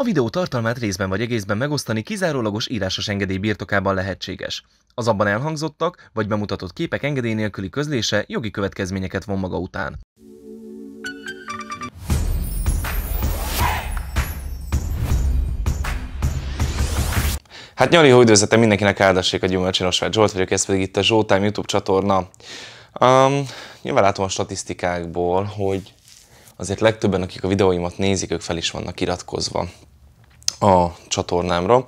A videó tartalmát részben vagy egészben megosztani kizárólagos írásos engedély birtokában lehetséges. Az abban elhangzottak vagy bemutatott képek engedély nélküli közlése jogi következményeket von maga után. Hát nyari jó üdvözletem mindenkinek áldassék a gyümölcsinos vagy Zsolt vagyok, ez pedig itt a Zsoltime YouTube csatorna. Um, nyilván látom a statisztikákból, hogy azért legtöbben, akik a videóimat nézik, ők fel is vannak iratkozva a csatornámra.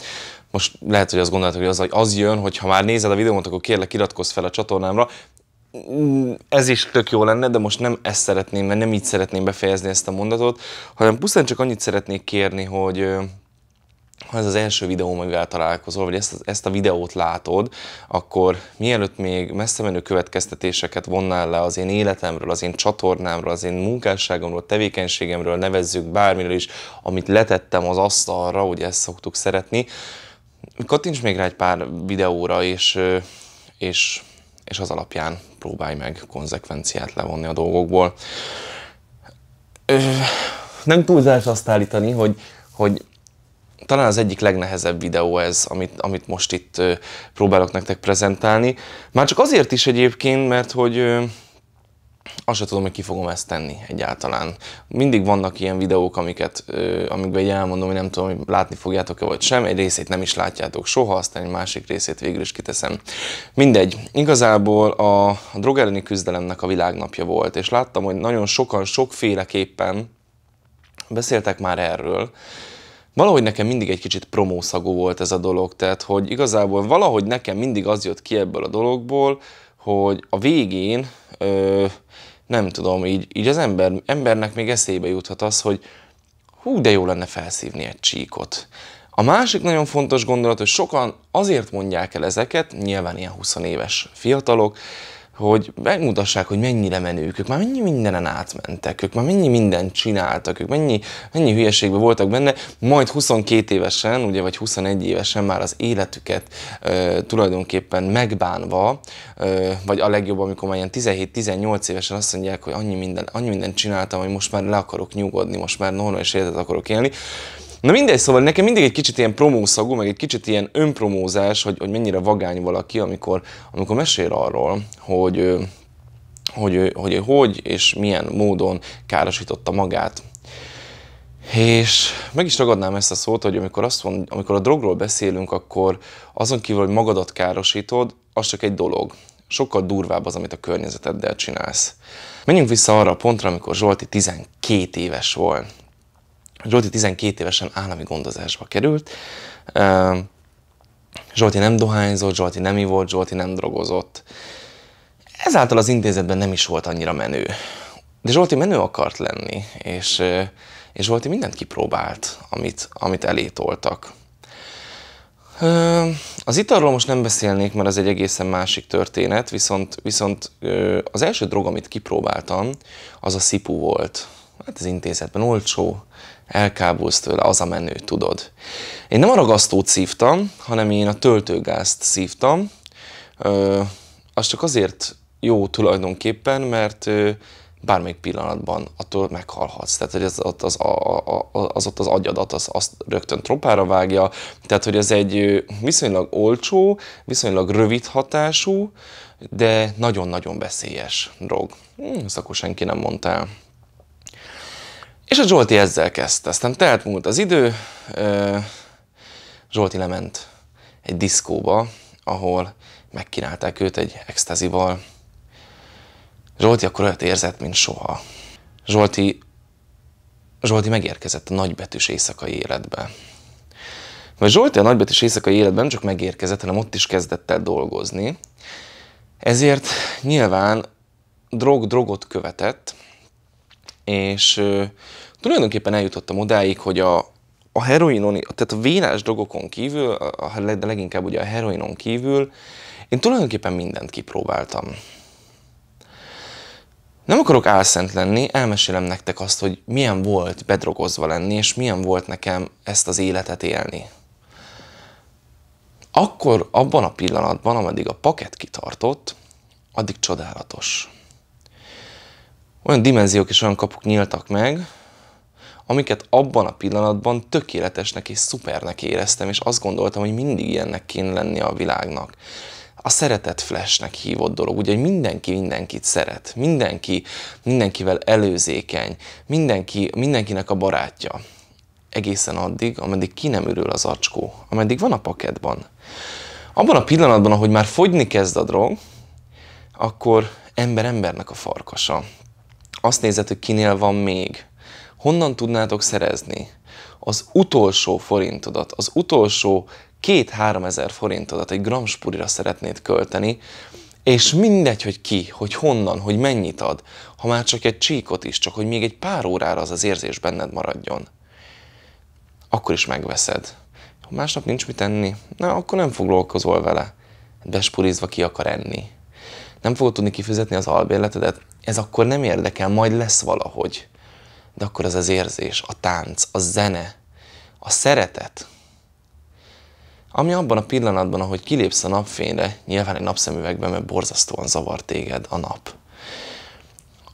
Most lehet, hogy azt gondolod, hogy az, az jön, hogy ha már nézed a videómat, akkor kérlek iratkozz fel a csatornámra. Mm, ez is tök jó lenne, de most nem ezt szeretném, mert nem így szeretném befejezni ezt a mondatot, hanem pusztán csak annyit szeretnék kérni, hogy ha ez az első videóm, amivel találkozol, vagy ezt, ezt a videót látod, akkor mielőtt még messze menő következtetéseket vonnál le az én életemről, az én csatornámról, az én munkásságomról, tevékenységemről, nevezzük bármiről is, amit letettem az asztalra, ugye ezt szoktuk szeretni, kattints még rá egy pár videóra, és, és, és az alapján próbálj meg konzekvenciát levonni a dolgokból. Nem túlzás azt állítani, hogy, hogy talán az egyik legnehezebb videó ez, amit, amit most itt próbálok nektek prezentálni. Már csak azért is egyébként, mert hogy azt sem tudom, hogy ki fogom ezt tenni egyáltalán. Mindig vannak ilyen videók, amiket, amikben egy elmondom, hogy nem tudom, hogy látni fogjátok-e vagy sem. Egy részét nem is látjátok soha, aztán egy másik részét végül is kiteszem. Mindegy. Igazából a, a drog elleni küzdelemnek a világnapja volt, és láttam, hogy nagyon sokan sokféleképpen beszéltek már erről, valahogy nekem mindig egy kicsit promószagú volt ez a dolog, tehát hogy igazából valahogy nekem mindig az jött ki ebből a dologból, hogy a végén, ö, nem tudom, így, így az ember, embernek még eszébe juthat az, hogy hú, de jó lenne felszívni egy csíkot. A másik nagyon fontos gondolat, hogy sokan azért mondják el ezeket, nyilván ilyen 20 éves fiatalok, hogy megmutassák, hogy mennyire menők, ők már mennyi mindenen átmentek, ők már mennyi mindent csináltak, ők mennyi, mennyi hülyeségben voltak benne, majd 22 évesen, ugye, vagy 21 évesen már az életüket ö, tulajdonképpen megbánva, ö, vagy a legjobb, amikor már ilyen 17-18 évesen azt mondják, hogy annyi, minden, annyi mindent csináltam, hogy most már le akarok nyugodni, most már normális életet akarok élni, Na mindegy, szóval nekem mindig egy kicsit ilyen promószagú, meg egy kicsit ilyen önpromózás, hogy, hogy mennyire vagány valaki, amikor, amikor mesél arról, hogy hogy, hogy hogy hogy és milyen módon károsította magát. És meg is ragadnám ezt a szót, hogy amikor, azt mond, amikor a drogról beszélünk, akkor azon kívül, hogy magadat károsítod, az csak egy dolog. Sokkal durvább az, amit a környezeteddel csinálsz. Menjünk vissza arra a pontra, amikor Zsolti 12 éves volt. Zsolti 12 évesen állami gondozásba került. Zsolti nem dohányzott, Zsolti nem ivott, Zsolti nem drogozott. Ezáltal az intézetben nem is volt annyira menő. De Zsolti menő akart lenni, és, és Zsolti mindent kipróbált, amit, amit elétoltak. Az italról most nem beszélnék, mert az egy egészen másik történet, viszont, viszont az első drog, amit kipróbáltam, az a szipu volt. Hát az intézetben olcsó, elkábulsz tőle, az a menő, tudod. Én nem a ragasztót szívtam, hanem én a töltőgázt szívtam. Ö, az csak azért jó tulajdonképpen, mert ö, bármelyik pillanatban attól meghalhatsz. Tehát, hogy az, az, az, a, a, az, ott az agyadat az, azt rögtön tropára vágja. Tehát, hogy ez egy viszonylag olcsó, viszonylag rövid hatású, de nagyon-nagyon veszélyes drog. Hm, ezt akkor senki nem mondta el. És a Zsolti ezzel kezdte. Aztán telt múlt az idő, Zsolti lement egy diszkóba, ahol megkínálták őt egy extazival. Zsolti akkor olyat érzett, mint soha. Zsolti, Zsolti megérkezett a nagybetűs éjszakai életbe. Mert Zsolti a nagybetűs éjszakai életben nem csak megérkezett, hanem ott is kezdett el dolgozni. Ezért nyilván drog drogot követett, és tulajdonképpen eljutottam odáig, hogy a, a heroinon, tehát a vénás drogokon kívül, a, de leginkább ugye a heroinon kívül, én tulajdonképpen mindent kipróbáltam. Nem akarok álszent lenni, elmesélem nektek azt, hogy milyen volt bedrogozva lenni, és milyen volt nekem ezt az életet élni. Akkor, abban a pillanatban, ameddig a paket kitartott, addig csodálatos olyan dimenziók és olyan kapuk nyíltak meg, amiket abban a pillanatban tökéletesnek és szupernek éreztem, és azt gondoltam, hogy mindig ilyennek kéne lenni a világnak. A szeretet flashnek hívott dolog, ugye, hogy mindenki mindenkit szeret, mindenki mindenkivel előzékeny, mindenki, mindenkinek a barátja. Egészen addig, ameddig ki nem ürül az acskó, ameddig van a paketban. Abban a pillanatban, ahogy már fogyni kezd a drog, akkor ember embernek a farkasa. Azt nézed, hogy kinél van még. Honnan tudnátok szerezni? Az utolsó forintodat, az utolsó két-három ezer forintodat egy gramspurira szeretnéd költeni, és mindegy, hogy ki, hogy honnan, hogy mennyit ad, ha már csak egy csíkot is, csak hogy még egy pár órára az az érzés benned maradjon. Akkor is megveszed. Ha másnap nincs mit enni, na akkor nem foglalkozol vele. Bespurizva ki akar enni nem fogod tudni kifizetni az albérletedet, ez akkor nem érdekel, majd lesz valahogy. De akkor az az érzés, a tánc, a zene, a szeretet, ami abban a pillanatban, ahogy kilépsz a napfényre, nyilván egy napszemüvegben, mert borzasztóan zavar téged a nap.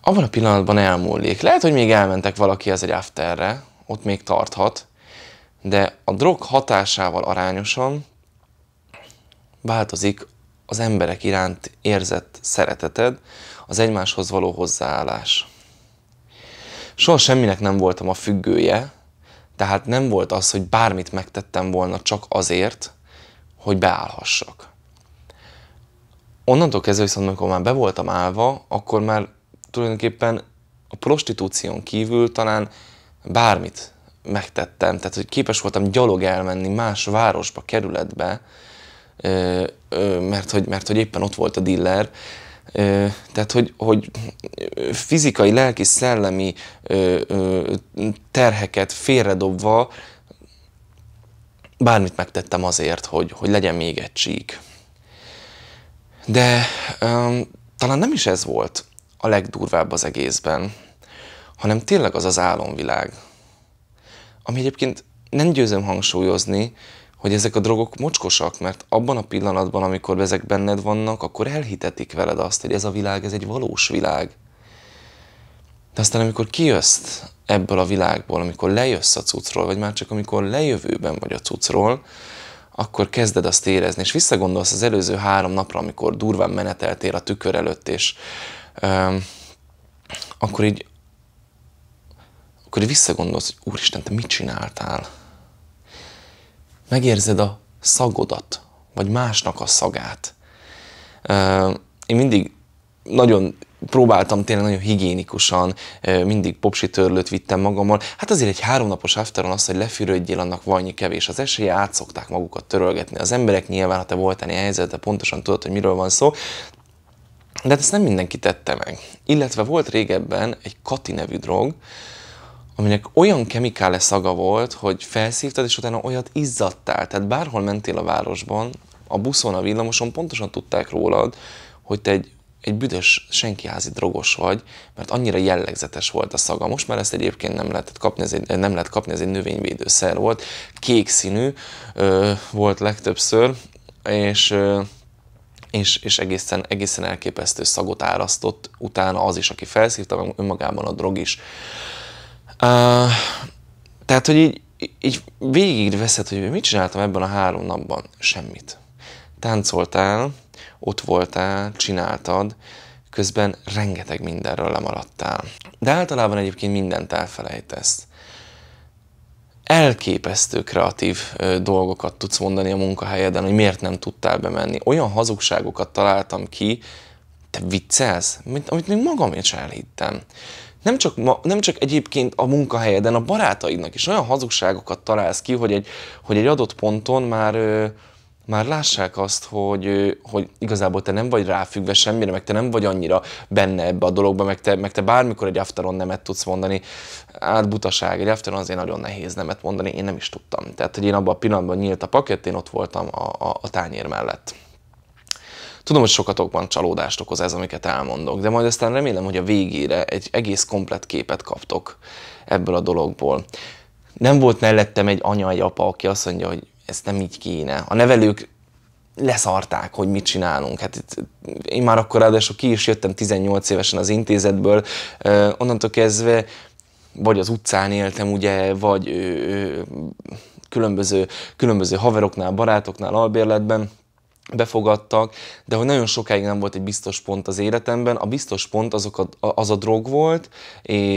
Abban a pillanatban elmúlik. Lehet, hogy még elmentek valaki ez egy afterre, ott még tarthat, de a drog hatásával arányosan változik az emberek iránt érzett szereteted, az egymáshoz való hozzáállás. Soha semminek nem voltam a függője, tehát nem volt az, hogy bármit megtettem volna csak azért, hogy beállhassak. Onnantól kezdve viszont, amikor már be voltam állva, akkor már tulajdonképpen a prostitúción kívül talán bármit megtettem. Tehát, hogy képes voltam gyalog elmenni más városba, kerületbe, mert hogy, mert hogy éppen ott volt a diller, tehát, hogy, hogy fizikai, lelki, szellemi terheket félredobva bármit megtettem azért, hogy, hogy legyen még egy csík. De talán nem is ez volt a legdurvább az egészben, hanem tényleg az az álomvilág, ami egyébként nem győzöm hangsúlyozni, hogy ezek a drogok mocskosak, mert abban a pillanatban, amikor ezek benned vannak, akkor elhitetik veled azt, hogy ez a világ, ez egy valós világ. De aztán amikor kijössz ebből a világból, amikor lejössz a cucról, vagy már csak amikor lejövőben vagy a cucról, akkor kezded azt érezni, és visszagondolsz az előző három napra, amikor durván meneteltél a tükör előtt, és um, akkor így akkor így visszagondolsz, hogy úristen, te mit csináltál? megérzed a szagodat, vagy másnak a szagát. Én mindig nagyon próbáltam tényleg nagyon higiénikusan, mindig törlőt vittem magammal. Hát azért egy háromnapos afteron az, hogy lefürödjél, annak valnyi kevés az esélye, át szokták magukat törölgetni az emberek, nyilván, ha te voltál ilyen de pontosan tudod, hogy miről van szó. De hát ezt nem mindenki tette meg. Illetve volt régebben egy Kati nevű drog, aminek olyan kemikále szaga volt, hogy felszívtad, és utána olyat izzadtál. Tehát bárhol mentél a városban, a buszon, a villamoson pontosan tudták rólad, hogy te egy, egy büdös, senkiházi drogos vagy, mert annyira jellegzetes volt a szaga. Most már ezt egyébként nem lehetett kapni, ez egy, nem lehet kapni, ez egy növényvédőszer volt, kék színű ö, volt legtöbbször, és ö, és, és egészen, egészen elképesztő szagot árasztott utána az is, aki felszívta, meg önmagában a drog is. Uh, tehát, hogy így, így végig veszed, hogy mit csináltam ebben a három napban? Semmit. Táncoltál, ott voltál, csináltad, közben rengeteg mindenről lemaradtál. De általában egyébként mindent elfelejtesz. Elképesztő kreatív ö, dolgokat tudsz mondani a munkahelyeden, hogy miért nem tudtál bemenni. Olyan hazugságokat találtam ki, te viccelsz, amit, amit még magamért sem elhittem nem csak, ma, nem csak egyébként a munkahelyeden, a barátaidnak is olyan hazugságokat találsz ki, hogy egy, hogy egy adott ponton már ö, már lássák azt, hogy, hogy igazából te nem vagy ráfüggve semmire, meg te nem vagy annyira benne ebbe a dologba, meg te, meg te bármikor egy afteron nemet tudsz mondani. Hát butaság, egy afteron azért nagyon nehéz nemet mondani, én nem is tudtam. Tehát, hogy én abban a pillanatban nyílt a pakett, én ott voltam a, a, a tányér mellett. Tudom, hogy sokatokban csalódást okoz ez, amiket elmondok, de majd aztán remélem, hogy a végére egy egész komplet képet kaptok ebből a dologból. Nem volt mellettem egy anya, egy apa, aki azt mondja, hogy ez nem így kéne. A nevelők leszarták, hogy mit csinálunk. Hát itt, én már akkor ráadásul ki is jöttem 18 évesen az intézetből, onnantól kezdve vagy az utcán éltem, ugye, vagy ö, ö, különböző, különböző haveroknál, barátoknál, albérletben, befogadtak, de hogy nagyon sokáig nem volt egy biztos pont az életemben. A biztos pont azok a, az a drog volt,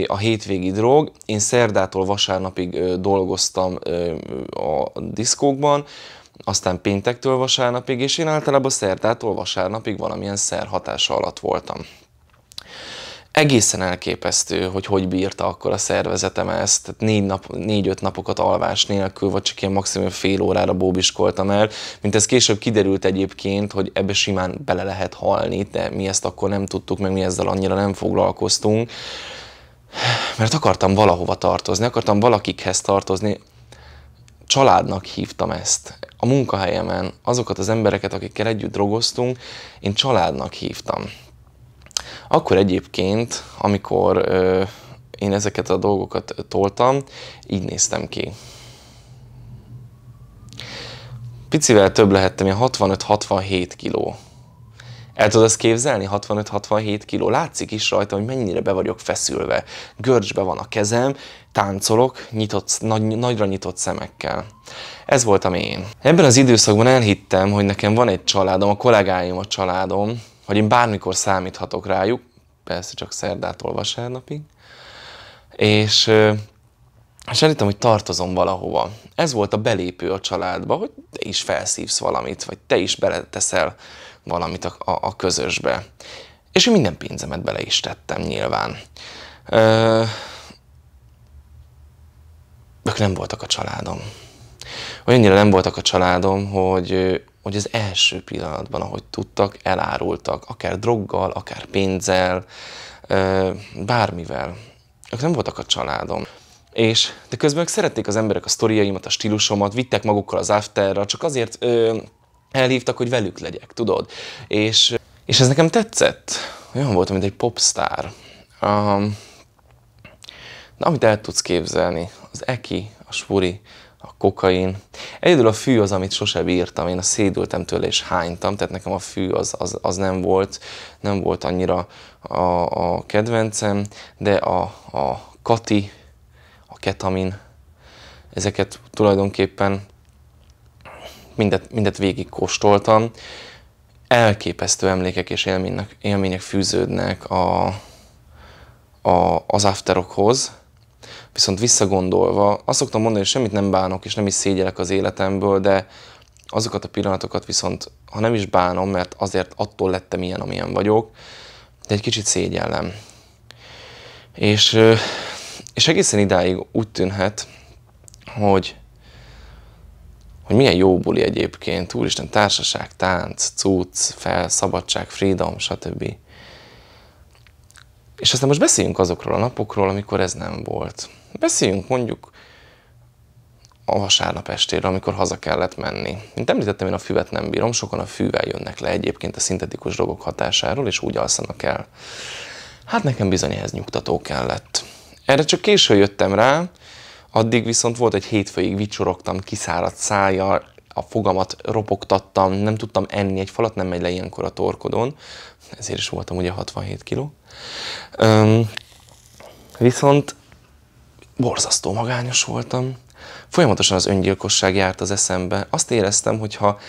a hétvégi drog. Én szerdától vasárnapig dolgoztam a diszkókban, aztán péntektől vasárnapig, és én általában szerdától vasárnapig valamilyen szer hatása alatt voltam egészen elképesztő, hogy hogy bírta akkor a szervezetem ezt. Tehát négy nap, négy-öt napokat alvás nélkül, vagy csak ilyen maximum fél órára bóbiskoltam el. Mint ez később kiderült egyébként, hogy ebbe simán bele lehet halni, de mi ezt akkor nem tudtuk, meg mi ezzel annyira nem foglalkoztunk. Mert akartam valahova tartozni, akartam valakikhez tartozni. Családnak hívtam ezt. A munkahelyemen azokat az embereket, akikkel együtt drogoztunk, én családnak hívtam. Akkor egyébként, amikor ö, én ezeket a dolgokat toltam, így néztem ki. Picivel több lehettem, ilyen 65-67 kiló. El tudod ezt képzelni? 65-67 kiló. Látszik is rajta, hogy mennyire be vagyok feszülve. Görcsbe van a kezem, táncolok, nyitott, nagy, nagyra nyitott szemekkel. Ez voltam én. Ebben az időszakban elhittem, hogy nekem van egy családom, a kollégáim a családom, hogy én bármikor számíthatok rájuk, persze csak szerdától vasárnapig, és, és szerintem, hogy tartozom valahova. Ez volt a belépő a családba, hogy te is felszívsz valamit, vagy te is beleteszel valamit a, a, a közösbe. És én minden pénzemet bele is tettem nyilván. Ö, ők nem voltak a családom. Olyannyira nem voltak a családom, hogy hogy az első pillanatban, ahogy tudtak, elárultak, akár droggal, akár pénzzel, bármivel. Ők nem voltak a családom. És de közben ők szerették az emberek a sztoriaimat, a stílusomat, vittek magukkal az afterra, csak azért ö, elhívtak, hogy velük legyek, tudod? És, és ez nekem tetszett. Olyan voltam, mint egy popstar. Um, de amit el tudsz képzelni, az Eki, a Spuri, kokain. Egyedül a fű az, amit sose bírtam, én a szédültem tőle és hánytam, tehát nekem a fű az, az, az nem volt, nem volt annyira a, a kedvencem, de a, a kati, a ketamin, ezeket tulajdonképpen mindet, mindet végig kóstoltam. Elképesztő emlékek és élmények, élmények fűződnek a, a, az afterokhoz, Viszont visszagondolva, azt szoktam mondani, hogy semmit nem bánok, és nem is szégyelek az életemből, de azokat a pillanatokat viszont, ha nem is bánom, mert azért attól lettem ilyen, amilyen vagyok, de egy kicsit szégyellem. És, és egészen idáig úgy tűnhet, hogy, hogy milyen jó buli egyébként, úristen, társaság, tánc, cucc, fel, szabadság, freedom, stb. És aztán most beszéljünk azokról a napokról, amikor ez nem volt. Beszéljünk mondjuk a vasárnap estére, amikor haza kellett menni. Mint említettem, én a füvet nem bírom, sokan a fűvel jönnek le egyébként a szintetikus drogok hatásáról, és úgy alszanak el. Hát nekem bizony ehhez nyugtató kellett. Erre csak későn jöttem rá, addig viszont volt egy hétfőig vicsorogtam kiszáradt szája, a fogamat ropogtattam, nem tudtam enni, egy falat nem megy le ilyenkor a torkodon, ezért is voltam ugye 67 kiló. Üm, viszont borzasztó magányos voltam. Folyamatosan az öngyilkosság járt az eszembe. Azt éreztem, hogy ha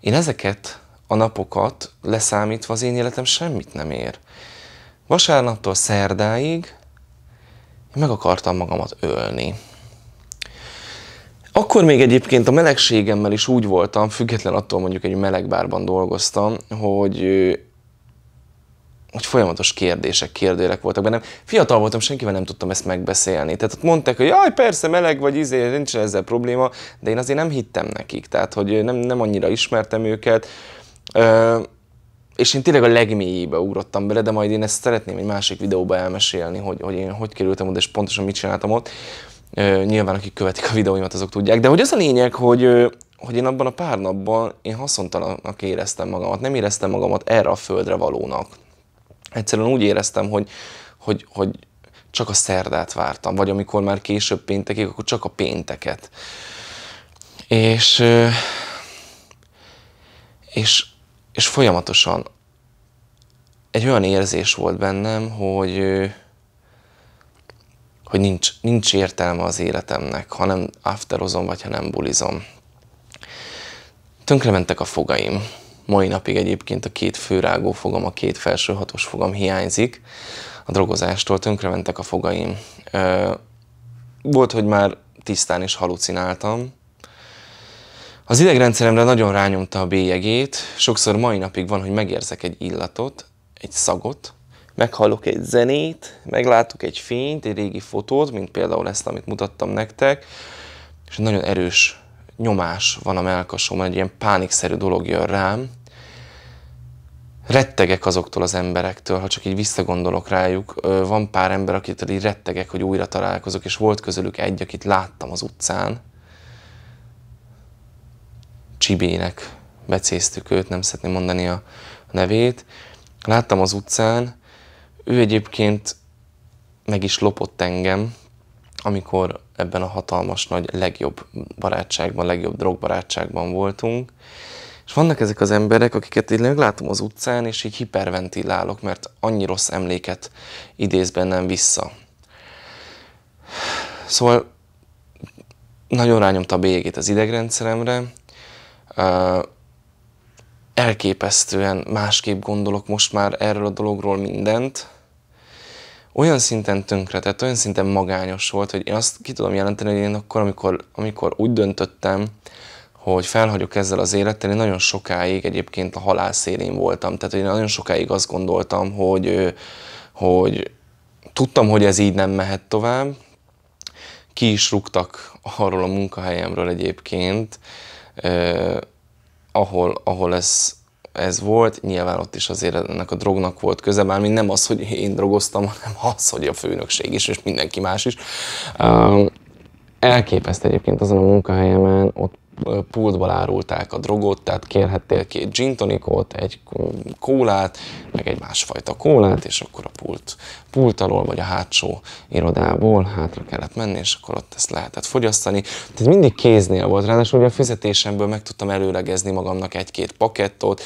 én ezeket a napokat leszámítva az én életem semmit nem ér. Vasárnaptól szerdáig én meg akartam magamat ölni. Akkor még egyébként a melegségemmel is úgy voltam, független attól mondjuk egy melegbárban dolgoztam, hogy hogy folyamatos kérdések, kérdőlek voltak bennem. Fiatal voltam, senkivel nem tudtam ezt megbeszélni. Tehát ott mondták, hogy jaj, persze, meleg vagy, izé, nincs ezzel probléma, de én azért nem hittem nekik, tehát hogy nem, nem annyira ismertem őket. Ö, és én tényleg a legmélyébe ugrottam bele, de majd én ezt szeretném egy másik videóba elmesélni, hogy, hogy én hogy kerültem oda, és pontosan mit csináltam ott. Nyilván akik követik a videóimat, azok tudják, de hogy az a lényeg, hogy, hogy én abban a pár napban én haszontalanak éreztem magamat, nem éreztem magamat erre a földre valónak. Egyszerűen úgy éreztem, hogy, hogy, hogy csak a szerdát vártam, vagy amikor már később péntekig, akkor csak a pénteket. És, és, és folyamatosan egy olyan érzés volt bennem, hogy, hogy nincs, nincs értelme az életemnek, ha nem afterozom, vagy ha nem bulizom. Tönkrementek a fogaim. Mai napig egyébként a két főrágó fogam, a két felső hatos fogam hiányzik. A drogozástól tönkrementek a fogaim. Volt, hogy már tisztán is halucináltam. Az idegrendszeremre nagyon rányomta a bélyegét. Sokszor mai napig van, hogy megérzek egy illatot, egy szagot, meghallok egy zenét, meglátok egy fényt, egy régi fotót, mint például ezt, amit mutattam nektek, és nagyon erős nyomás van a melkasomon, egy ilyen pánikszerű dolog jön rám. Rettegek azoktól az emberektől, ha csak így visszagondolok rájuk. Van pár ember, akit így rettegek, hogy újra találkozok, és volt közülük egy, akit láttam az utcán. Csibének becéztük őt, nem szeretném mondani a nevét. Láttam az utcán, ő egyébként meg is lopott engem, amikor ebben a hatalmas nagy legjobb barátságban, legjobb drogbarátságban voltunk. És vannak ezek az emberek, akiket én látom az utcán, és így hiperventilálok, mert annyi rossz emléket idéz bennem vissza. Szóval nagyon rányomta a bélyegét az idegrendszeremre, elképesztően másképp gondolok most már erről a dologról mindent, olyan szinten tönkretett, olyan szinten magányos volt, hogy én azt ki tudom jelenteni, hogy én akkor, amikor, amikor úgy döntöttem, hogy felhagyok ezzel az élettel, én nagyon sokáig egyébként a halál szélén voltam. Tehát én nagyon sokáig azt gondoltam, hogy, hogy tudtam, hogy ez így nem mehet tovább. Ki is rúgtak arról a munkahelyemről egyébként, eh, ahol, ahol ez, ez volt, nyilván ott is azért ennek a drognak volt köze, mármint nem az, hogy én drogoztam, hanem az, hogy a főnökség is, és mindenki más is. Um, elképesztő egyébként azon a munkahelyemen, ott pultból árulták a drogot, tehát kérhettél két gin tonicot, egy kólát, meg egy másfajta kólát, és akkor a pult, pult alól, vagy a hátsó irodából hátra kellett menni, és akkor ott ezt lehetett fogyasztani. Tehát mindig kéznél volt, ráadásul ugye a fizetésemből meg tudtam előlegezni magamnak egy-két pakettot.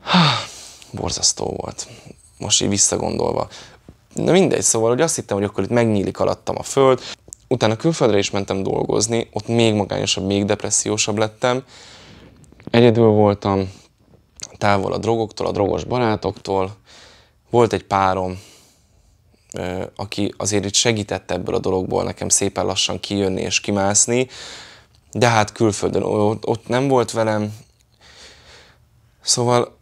Há, borzasztó volt. Most így visszagondolva. Na mindegy, szóval, hogy azt hittem, hogy akkor itt megnyílik alattam a föld, Utána külföldre is mentem dolgozni, ott még magányosabb, még depressziósabb lettem. Egyedül voltam, távol a drogoktól, a drogos barátoktól. Volt egy párom, aki azért itt segített ebből a dologból nekem szépen lassan kijönni és kimászni, de hát külföldön ott nem volt velem, szóval,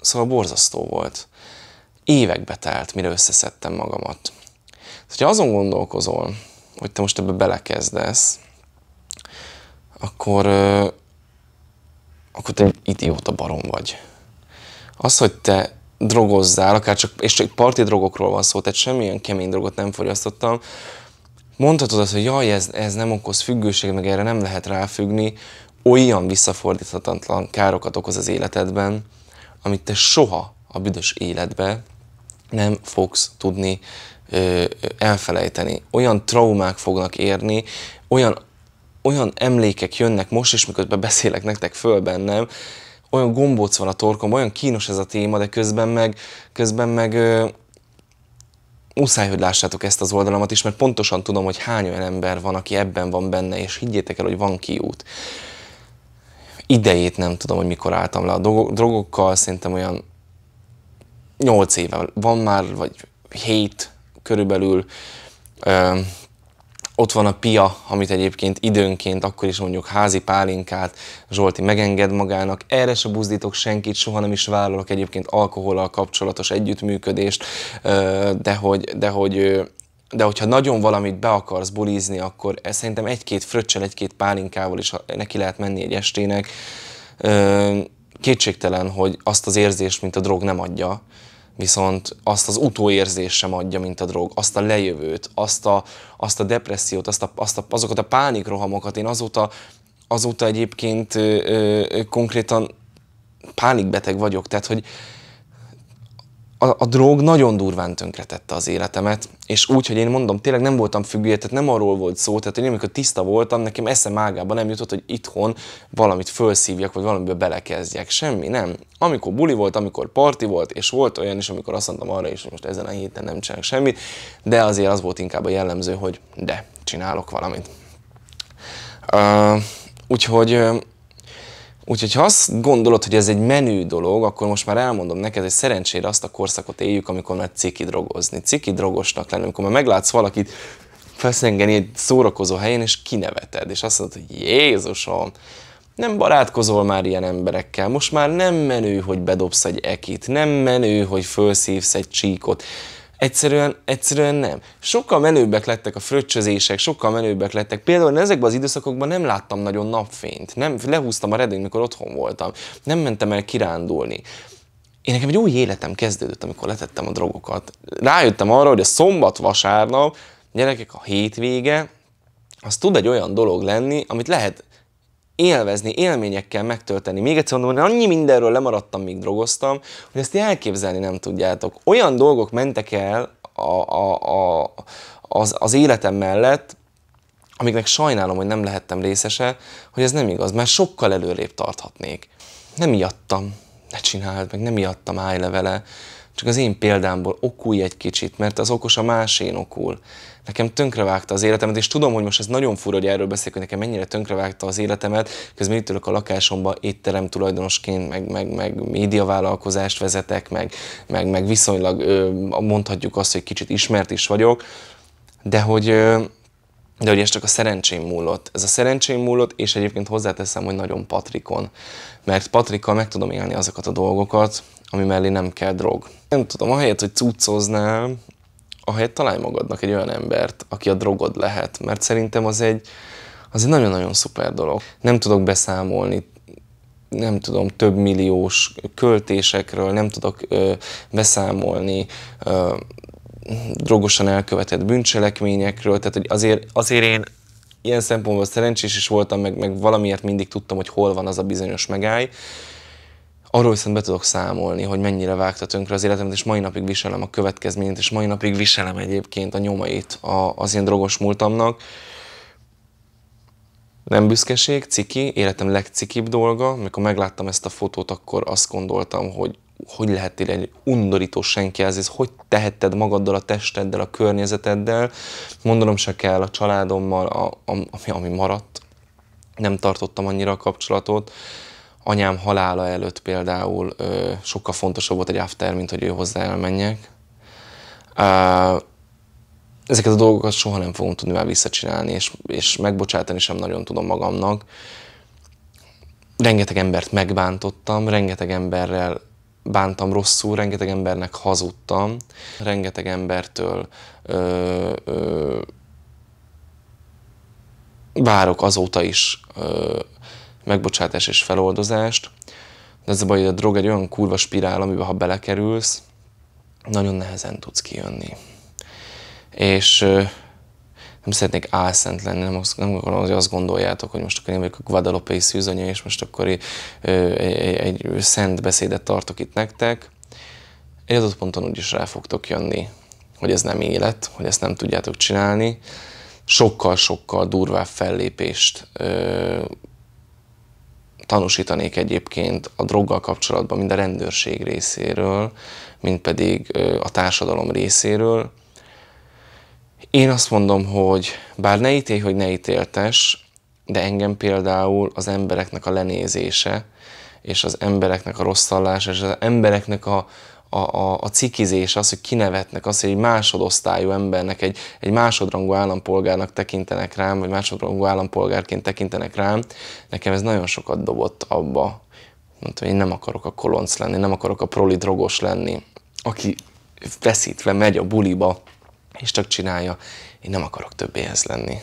szóval borzasztó volt. Évekbe telt, mire összeszedtem magamat. Ha azon gondolkozol, hogy te most ebbe belekezdesz, akkor, akkor te egy idióta barom vagy. Az, hogy te drogozzál, akár csak, és csak parti drogokról van szó, tehát semmilyen kemény drogot nem fogyasztottam, mondhatod azt, hogy jaj, ez, ez nem okoz függőség, meg erre nem lehet ráfüggni, olyan visszafordíthatatlan károkat okoz az életedben, amit te soha a büdös életbe nem fogsz tudni ö, elfelejteni. Olyan traumák fognak érni, olyan, olyan emlékek jönnek most is, miközben beszélek nektek föl bennem, olyan gombóc van a torkom, olyan kínos ez a téma, de közben meg, közben meg ö, muszáj, hogy lássátok ezt az oldalamat is, mert pontosan tudom, hogy hány olyan ember van, aki ebben van benne, és higgyétek el, hogy van kiút. Idejét nem tudom, hogy mikor álltam le a drogokkal, szerintem olyan 8 éve van már, vagy 7 körülbelül. Ö, ott van a pia, amit egyébként időnként, akkor is mondjuk házi pálinkát Zsolti megenged magának. Erre se buzdítok senkit, soha nem is vállalok egyébként alkohollal kapcsolatos együttműködést, de hogy, de hogy de hogyha nagyon valamit be akarsz bulizni, akkor e szerintem egy-két fröccsel, egy-két pálinkával is neki lehet menni egy estének. Kétségtelen, hogy azt az érzést, mint a drog nem adja viszont azt az utóérzés sem adja, mint a drog, azt a lejövőt, azt a, azt a depressziót, azt a, azt a, azokat a pánikrohamokat. Én azóta, azóta egyébként ö, ö, konkrétan pánikbeteg vagyok, tehát hogy a, a drog nagyon durván tönkretette az életemet, és úgy, hogy én mondom, tényleg nem voltam függő, tehát nem arról volt szó, tehát én amikor tiszta voltam, nekem eszem ágába nem jutott, hogy itthon valamit fölszívjak, vagy valamiből belekezdjek, semmi, nem. Amikor buli volt, amikor parti volt, és volt olyan is, amikor azt mondtam arra is, hogy most ezen a héten nem csinálok semmit, de azért az volt inkább a jellemző, hogy de, csinálok valamit. Uh, úgyhogy Úgyhogy ha azt gondolod, hogy ez egy menő dolog, akkor most már elmondom neked, hogy szerencsére azt a korszakot éljük, amikor már ciki drogozni. Ciki drogosnak lenni, amikor már meglátsz valakit feszengeni egy szórakozó helyen, és kineveted, és azt mondod, hogy Jézusom, nem barátkozol már ilyen emberekkel, most már nem menő, hogy bedobsz egy ekit, nem menő, hogy felszívsz egy csíkot, Egyszerűen, egyszerűen nem. Sokkal menőbbek lettek a fröccsözések, sokkal menőbbek lettek. Például ezekben az időszakokban nem láttam nagyon napfényt. Nem, lehúztam a redényt, mikor otthon voltam. Nem mentem el kirándulni. Én nekem egy új életem kezdődött, amikor letettem a drogokat. Rájöttem arra, hogy a szombat-vasárnap, gyerekek, a hétvége, az tud egy olyan dolog lenni, amit lehet élvezni, élményekkel megtölteni. Még egyszer mondom, hogy annyi mindenről lemaradtam, míg drogoztam, hogy ezt elképzelni nem tudjátok. Olyan dolgok mentek el a, a, a, az, az életem mellett, amiknek sajnálom, hogy nem lehettem részese, hogy ez nem igaz, mert sokkal előrébb tarthatnék. Nem iattam, ne csináld, meg nem iattam, állj le vele. Csak az én példámból okulj egy kicsit, mert az okos a másén okul. Nekem tönkrevágta az életemet, és tudom, hogy most ez nagyon fura, hogy erről beszélek, hogy nekem mennyire tönkrevágta az életemet, közben itt ülök a lakásomba, étterem tulajdonosként, meg, meg, meg médiavállalkozást vezetek, meg, meg, meg viszonylag mondhatjuk azt, hogy kicsit ismert is vagyok, de hogy, de hogy ez csak a szerencsém múlott. Ez a szerencsém múlott, és egyébként hozzáteszem, hogy nagyon Patrikon. Mert Patrikkal meg tudom élni azokat a dolgokat, ami mellé nem kell drog. Nem tudom, ahelyett, hogy cuccoznál, ahelyett találj magadnak egy olyan embert, aki a drogod lehet, mert szerintem az egy, az egy nagyon-nagyon szuper dolog. Nem tudok beszámolni nem tudom, több milliós költésekről, nem tudok ö, beszámolni ö, drogosan elkövetett bűncselekményekről, tehát hogy azért, azért én ilyen szempontból szerencsés is voltam, meg, meg valamiért mindig tudtam, hogy hol van az a bizonyos megáll, arról viszont be tudok számolni, hogy mennyire vágta tönkre az életemet, és mai napig viselem a következményt, és mai napig viselem egyébként a nyomait az én drogos múltamnak. Nem büszkeség, ciki, életem legcikibb dolga. Mikor megláttam ezt a fotót, akkor azt gondoltam, hogy hogy lehetél egy undorító senki ez, ez hogy tehetted magaddal, a testeddel, a környezeteddel, mondanom se kell a családommal, a, a, ami, ami maradt, nem tartottam annyira a kapcsolatot, anyám halála előtt például ö, sokkal fontosabb volt egy after, mint hogy ő hozzá elmenjek. Ö, ezeket a dolgokat soha nem fogom tudni már visszacsinálni, és, és megbocsátani sem nagyon tudom magamnak. Rengeteg embert megbántottam, rengeteg emberrel bántam rosszul, rengeteg embernek hazudtam, rengeteg embertől ö, ö, várok azóta is ö, megbocsátást és feloldozást, de az a baj, hogy a drog egy olyan kurva spirál, amiben ha belekerülsz, nagyon nehezen tudsz kijönni. És nem szeretnék álszent lenni, nem, azt, nem akarom, hogy azt gondoljátok, hogy most akkor én vagyok a Guadalupe szűzanya, és most akkor egy, egy, egy szent beszédet tartok itt nektek. Egy adott ponton úgyis rá fogtok jönni, hogy ez nem élet, hogy ezt nem tudjátok csinálni. Sokkal-sokkal durvább fellépést ö, tanúsítanék egyébként a droggal kapcsolatban mind a rendőrség részéről, mind pedig a társadalom részéről. Én azt mondom, hogy bár ne ítélj, hogy ne ítéltes, de engem például az embereknek a lenézése, és az embereknek a hallása, és az embereknek a a, a, a cikizés, az, hogy kinevetnek, az, hogy egy másodosztályú embernek, egy, egy másodrangú állampolgárnak tekintenek rám, vagy másodrangú állampolgárként tekintenek rám, nekem ez nagyon sokat dobott abba, mondtam, én nem akarok a kolonc lenni, nem akarok a proli drogos lenni, aki feszítve megy a buliba, és csak csinálja, én nem akarok többé ez lenni.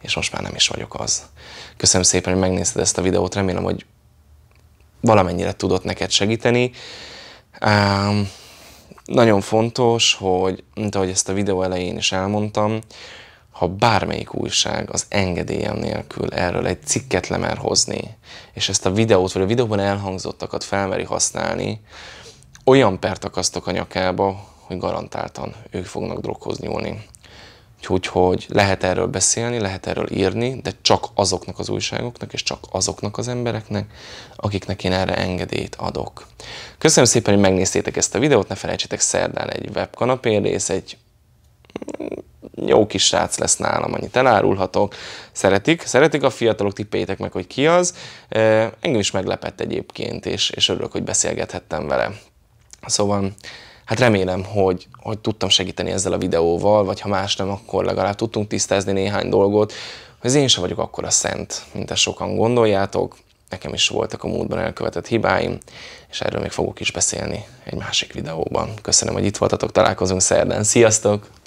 És most már nem is vagyok az. Köszönöm szépen, hogy megnézted ezt a videót, remélem, hogy valamennyire tudott neked segíteni. Um, nagyon fontos, hogy, mint ahogy ezt a videó elején is elmondtam, ha bármelyik újság az engedélyem nélkül erről egy cikket lemer hozni, és ezt a videót, vagy a videóban elhangzottakat felmeri használni, olyan pert akasztok a nyakába, hogy garantáltan ők fognak droghoz nyúlni. Úgyhogy lehet erről beszélni, lehet erről írni, de csak azoknak az újságoknak, és csak azoknak az embereknek, akiknek én erre engedélyt adok. Köszönöm szépen, hogy megnéztétek ezt a videót, ne felejtsétek szerdán egy webkanapé rész, egy mm, jó kis srác lesz nálam, annyit elárulhatok. Szeretik, szeretik a fiatalok, tippeljétek meg, hogy ki az. Engem is meglepett egyébként, és, és örülök, hogy beszélgethettem vele. Szóval hát remélem, hogy, hogy tudtam segíteni ezzel a videóval, vagy ha más nem, akkor legalább tudtunk tisztázni néhány dolgot, hogy én sem vagyok akkora szent, mint ezt sokan gondoljátok, nekem is voltak a múltban elkövetett hibáim, és erről még fogok is beszélni egy másik videóban. Köszönöm, hogy itt voltatok, találkozunk szerdán. Sziasztok!